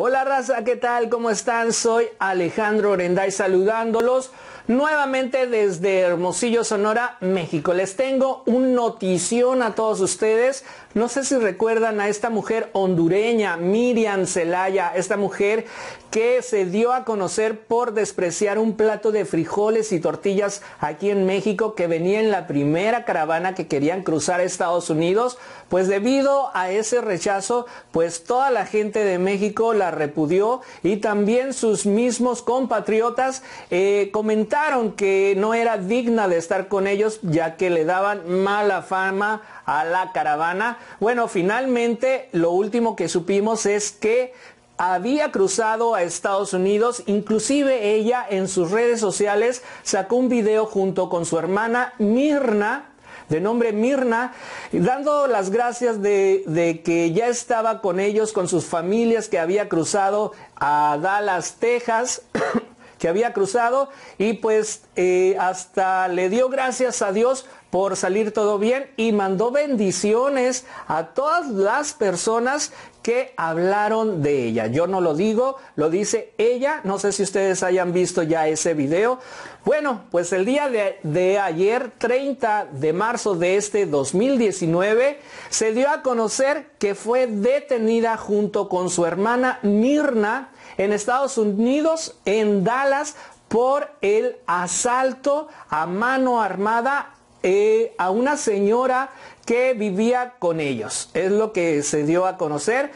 Hola raza, ¿qué tal? ¿Cómo están? Soy Alejandro Orenday saludándolos nuevamente desde Hermosillo, Sonora, México. Les tengo un notición a todos ustedes. No sé si recuerdan a esta mujer hondureña, Miriam Celaya, esta mujer que se dio a conocer por despreciar un plato de frijoles y tortillas aquí en México que venía en la primera caravana que querían cruzar a Estados Unidos. Pues debido a ese rechazo, pues toda la gente de México repudió y también sus mismos compatriotas eh, comentaron que no era digna de estar con ellos ya que le daban mala fama a la caravana. Bueno, finalmente lo último que supimos es que había cruzado a Estados Unidos, inclusive ella en sus redes sociales sacó un video junto con su hermana Mirna, de nombre Mirna, dando las gracias de, que ya estaba con ellos, con sus familias que había cruzado a Dallas, Texas. que había cruzado y pues eh, hasta le dio gracias a Dios por salir todo bien y mandó bendiciones a todas las personas que hablaron de ella. Yo no lo digo, lo dice ella. No sé si ustedes hayan visto ya ese video. Bueno, pues el día de, de, ayer, 30 de marzo de este 2019, se dio a conocer que fue detenida junto con su hermana Mirna en Estados Unidos, en Dallas, por el asalto a mano armada eh, a una señora que vivía con ellos. Es lo que se dio a conocer.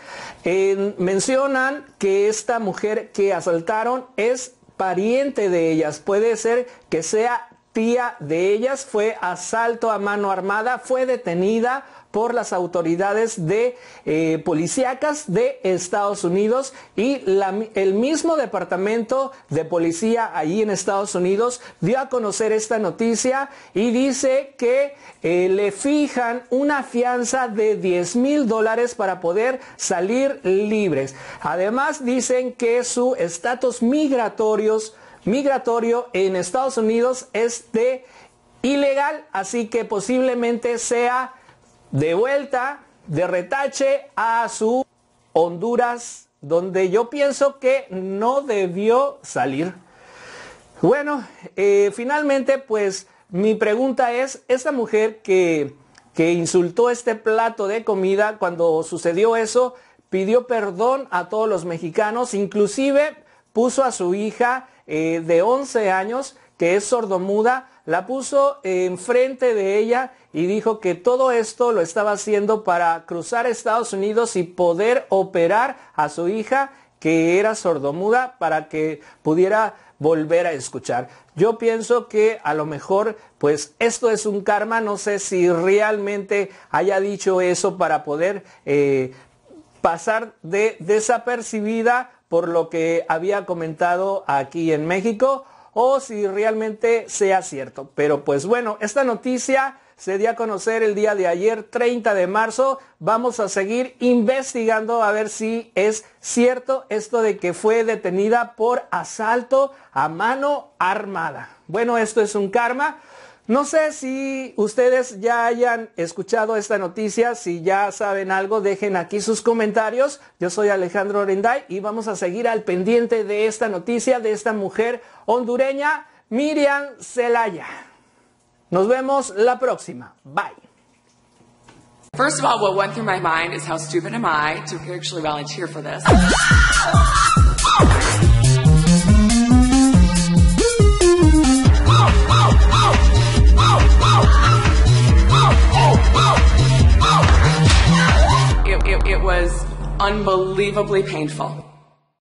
mencionan que esta mujer que asaltaron es pariente de ellas. Puede ser que sea de ellas fue asalto a mano armada, fue detenida por las autoridades de eh, policíacas de Estados Unidos y el mismo departamento de policía allí en Estados Unidos dio a conocer esta noticia y dice que eh, le fijan una fianza de 10 mil dólares para poder salir libres. Además dicen que su estatus migratorios migratorio en Estados Unidos es de ilegal, así que posiblemente sea de vuelta, de retache a su Honduras, donde yo pienso que no debió salir. Bueno, eh, finalmente pues mi pregunta es, esta mujer que insultó este plato de comida cuando sucedió eso, pidió perdón a todos los mexicanos, inclusive puso a su hija eh, de 11 años que es sordomuda, la puso enfrente de ella y dijo que todo esto lo estaba haciendo para cruzar Estados Unidos y poder operar a su hija que era sordomuda para que pudiera volver a escuchar. Yo pienso que a lo mejor, pues esto es un karma, no sé si realmente haya dicho eso para poder eh, pasar de desapercibida por lo que había comentado aquí en México o si realmente sea cierto. Pero pues bueno, esta noticia se dio a conocer el día de ayer, 30 de marzo. Vamos a seguir investigando a ver si es cierto esto de que fue detenida por asalto a mano armada. Bueno, esto es un karma. No sé si ustedes ya hayan escuchado esta noticia, si ya saben algo, dejen aquí sus comentarios. Yo soy Alejandro Orenday y vamos a seguir al pendiente de esta noticia de esta mujer hondureña, Miriam Zelaya. Nos vemos la próxima. Bye. unbelievably painful.